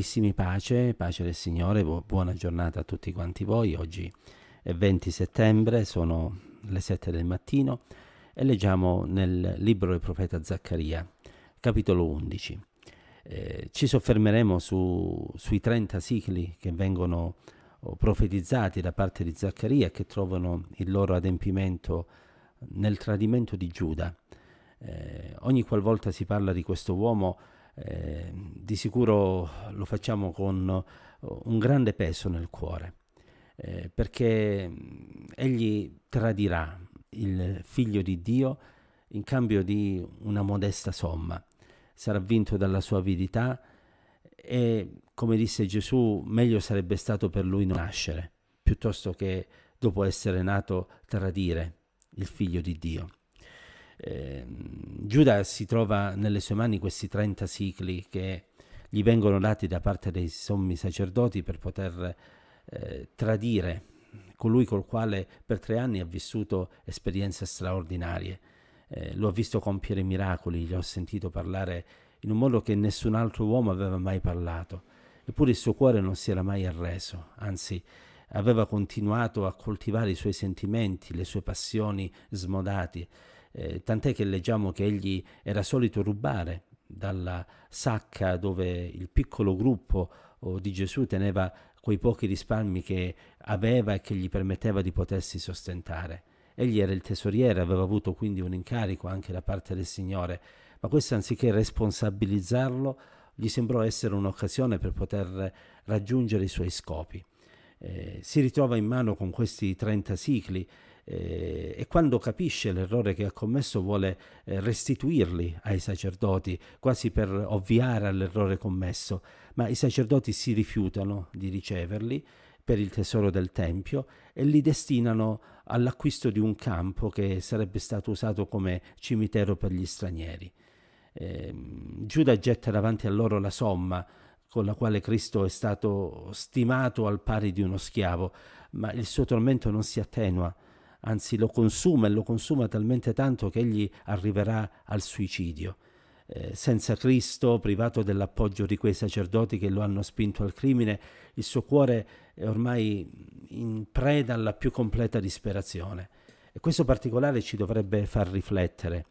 Carissimi pace, pace del Signore, buona giornata a tutti quanti voi. Oggi è 20 settembre, sono le 7 del mattino e leggiamo nel libro del profeta Zaccaria, capitolo 11. Eh, ci soffermeremo su, sui 30 sigli che vengono oh, profetizzati da parte di Zaccaria e che trovano il loro adempimento nel tradimento di Giuda. Eh, ogni qualvolta si parla di questo uomo, eh, di sicuro lo facciamo con eh, un grande peso nel cuore, eh, perché mm, egli tradirà il figlio di Dio in cambio di una modesta somma, sarà vinto dalla sua avidità e, come disse Gesù, meglio sarebbe stato per lui non nascere, piuttosto che dopo essere nato tradire il figlio di Dio. Eh, mm, Giuda si trova nelle sue mani questi 30 sicli che gli vengono dati da parte dei sommi sacerdoti per poter eh, tradire colui col quale per tre anni ha vissuto esperienze straordinarie. Eh, lo ha visto compiere miracoli, gli ho sentito parlare in un modo che nessun altro uomo aveva mai parlato, eppure il suo cuore non si era mai arreso, anzi aveva continuato a coltivare i suoi sentimenti, le sue passioni smodate, eh, tant'è che leggiamo che egli era solito rubare, dalla sacca dove il piccolo gruppo oh, di Gesù teneva quei pochi risparmi che aveva e che gli permetteva di potersi sostentare. Egli era il tesoriere, aveva avuto quindi un incarico anche da parte del Signore, ma questo anziché responsabilizzarlo gli sembrò essere un'occasione per poter raggiungere i suoi scopi. Eh, si ritrova in mano con questi 30 sigli eh, e quando capisce l'errore che ha commesso vuole eh, restituirli ai sacerdoti, quasi per ovviare all'errore commesso, ma i sacerdoti si rifiutano di riceverli per il tesoro del Tempio e li destinano all'acquisto di un campo che sarebbe stato usato come cimitero per gli stranieri. Eh, Giuda getta davanti a loro la somma con la quale Cristo è stato stimato al pari di uno schiavo, ma il suo tormento non si attenua anzi lo consuma e lo consuma talmente tanto che egli arriverà al suicidio. Eh, senza Cristo, privato dell'appoggio di quei sacerdoti che lo hanno spinto al crimine, il suo cuore è ormai in preda alla più completa disperazione. E questo particolare ci dovrebbe far riflettere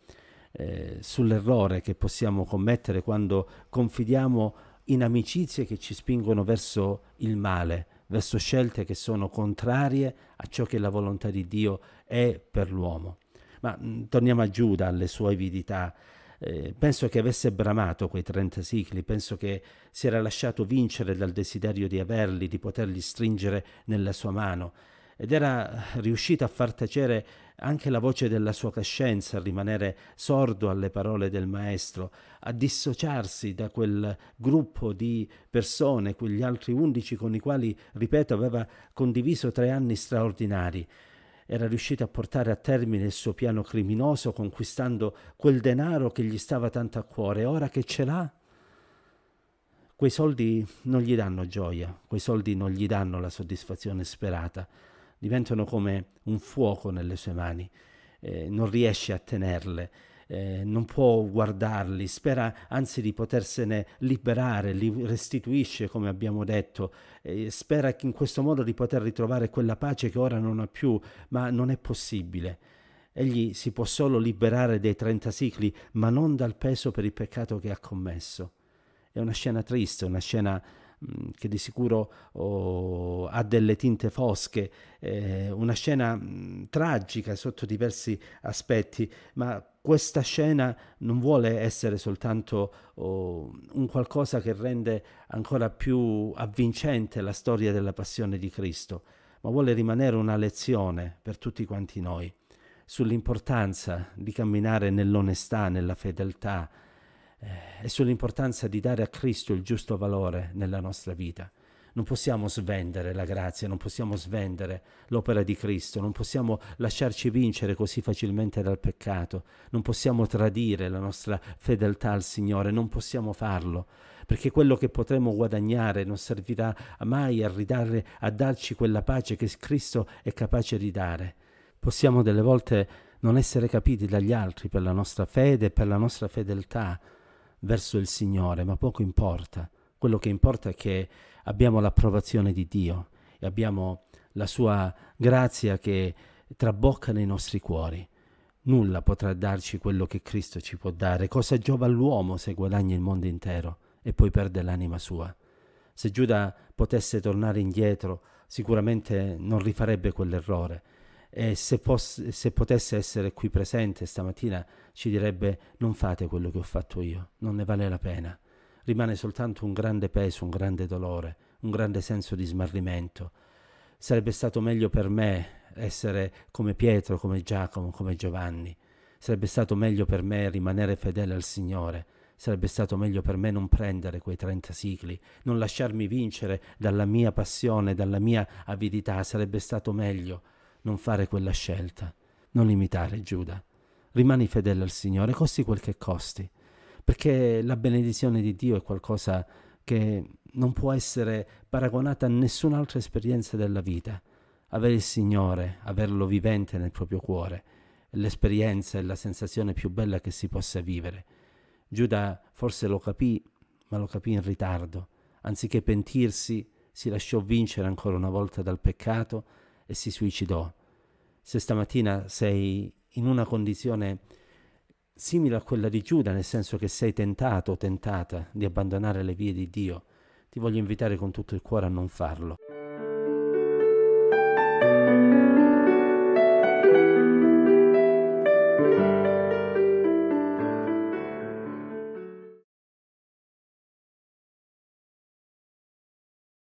eh, sull'errore che possiamo commettere quando confidiamo in amicizie che ci spingono verso il male, verso scelte che sono contrarie a ciò che la volontà di Dio è per l'uomo. Ma mh, mm, torniamo a Giuda, alle sue avidità. Eh, penso che avesse bramato quei 30 sicli, penso che si era lasciato vincere dal desiderio di averli, di poterli stringere nella sua mano ed era riuscita a far tacere anche la voce della sua coscienza, a rimanere sordo alle parole del maestro, a dissociarsi da quel gruppo di persone, quegli altri undici con i quali, ripeto, aveva condiviso tre anni straordinari era riuscita a portare a termine il suo piano criminoso conquistando quel denaro che gli stava tanto a cuore. Ora che ce l'ha, quei soldi non gli danno gioia, quei soldi non gli danno la soddisfazione sperata diventano come un fuoco nelle sue mani, eh, non riesce a tenerle, eh, non può guardarli, spera anzi di potersene liberare, li restituisce come abbiamo detto, eh, spera in questo modo di poter ritrovare quella pace che ora non ha più, ma non è possibile. Egli si può solo liberare dei 30 cicli, ma non dal peso per il peccato che ha commesso. È una scena triste, una scena Mm, che di sicuro oh, ha delle tinte fosche, eh, una scena mh, mm, tragica sotto diversi aspetti, ma questa scena non vuole essere soltanto oh, un qualcosa che rende ancora più avvincente la storia della passione di Cristo, ma vuole rimanere una lezione per tutti quanti noi sull'importanza di camminare nell'onestà, nella fedeltà, eh, e sull'importanza di dare a Cristo il giusto valore nella nostra vita. Non possiamo svendere la grazia, non possiamo svendere l'opera di Cristo, non possiamo lasciarci vincere così facilmente dal peccato, non possiamo tradire la nostra fedeltà al Signore, non possiamo farlo, perché quello che potremo guadagnare non servirà mai a, ridare, a darci quella pace che Cristo è capace di dare. Possiamo delle volte non essere capiti dagli altri per la nostra fede e per la nostra fedeltà, verso il Signore, ma poco importa. Quello che importa è che abbiamo l'approvazione di Dio e abbiamo la sua grazia che trabocca nei nostri cuori. Nulla potrà darci quello che Cristo ci può dare. Cosa giova all'uomo se guadagna il mondo intero e poi perde l'anima sua? Se Giuda potesse tornare indietro, sicuramente non rifarebbe quell'errore e se, pos- se potesse essere qui presente stamattina ci direbbe non fate quello che ho fatto io, non ne vale la pena. Rimane soltanto un grande peso, un grande dolore, un grande senso di smarrimento. Sarebbe stato meglio per me essere come Pietro, come Giacomo, come Giovanni. Sarebbe stato meglio per me rimanere fedele al Signore. Sarebbe stato meglio per me non prendere quei 30 sigli, non lasciarmi vincere dalla mia passione, dalla mia avidità. Sarebbe stato meglio non fare quella scelta, non imitare Giuda. Rimani fedele al Signore, costi quel che costi, perché la benedizione di Dio è qualcosa che non può essere paragonata a nessun'altra esperienza della vita. Avere il Signore, averlo vivente nel proprio cuore, è l'esperienza e la sensazione più bella che si possa vivere. Giuda forse lo capì, ma lo capì in ritardo. Anziché pentirsi, si lasciò vincere ancora una volta dal peccato e si suicidò. Se stamattina sei in una condizione simile a quella di Giuda, nel senso che sei tentato o tentata di abbandonare le vie di Dio, ti voglio invitare con tutto il cuore a non farlo.